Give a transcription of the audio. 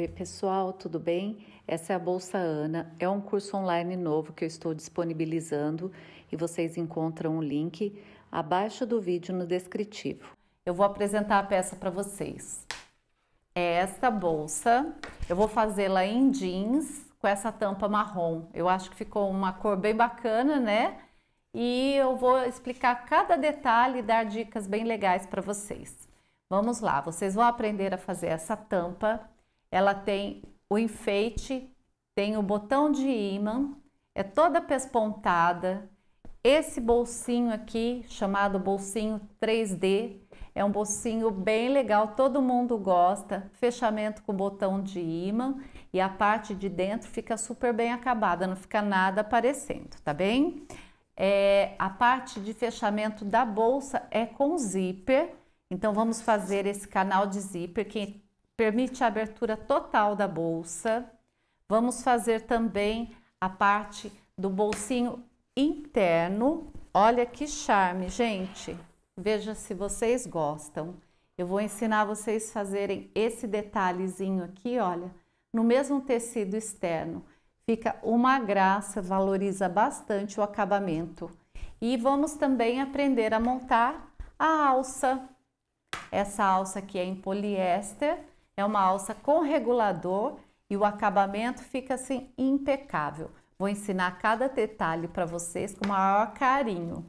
Oi, pessoal, tudo bem? Essa é a Bolsa Ana. É um curso online novo que eu estou disponibilizando e vocês encontram o link abaixo do vídeo no descritivo. Eu vou apresentar a peça para vocês. É esta bolsa. Eu vou fazê-la em jeans com essa tampa marrom. Eu acho que ficou uma cor bem bacana, né? E eu vou explicar cada detalhe e dar dicas bem legais para vocês. Vamos lá, vocês vão aprender a fazer essa tampa ela tem o enfeite, tem o botão de ímã, é toda pespontada. Esse bolsinho aqui, chamado bolsinho 3D, é um bolsinho bem legal, todo mundo gosta. Fechamento com botão de ímã e a parte de dentro fica super bem acabada, não fica nada aparecendo, tá bem? É, a parte de fechamento da bolsa é com zíper, então vamos fazer esse canal de zíper que permite a abertura total da bolsa. Vamos fazer também a parte do bolsinho interno. Olha que charme, gente! Veja se vocês gostam. Eu vou ensinar vocês a fazerem esse detalhezinho aqui, olha, no mesmo tecido externo. Fica uma graça, valoriza bastante o acabamento. E vamos também aprender a montar a alça. Essa alça aqui é em poliéster, é uma alça com regulador e o acabamento fica assim impecável. Vou ensinar cada detalhe para vocês com o maior carinho.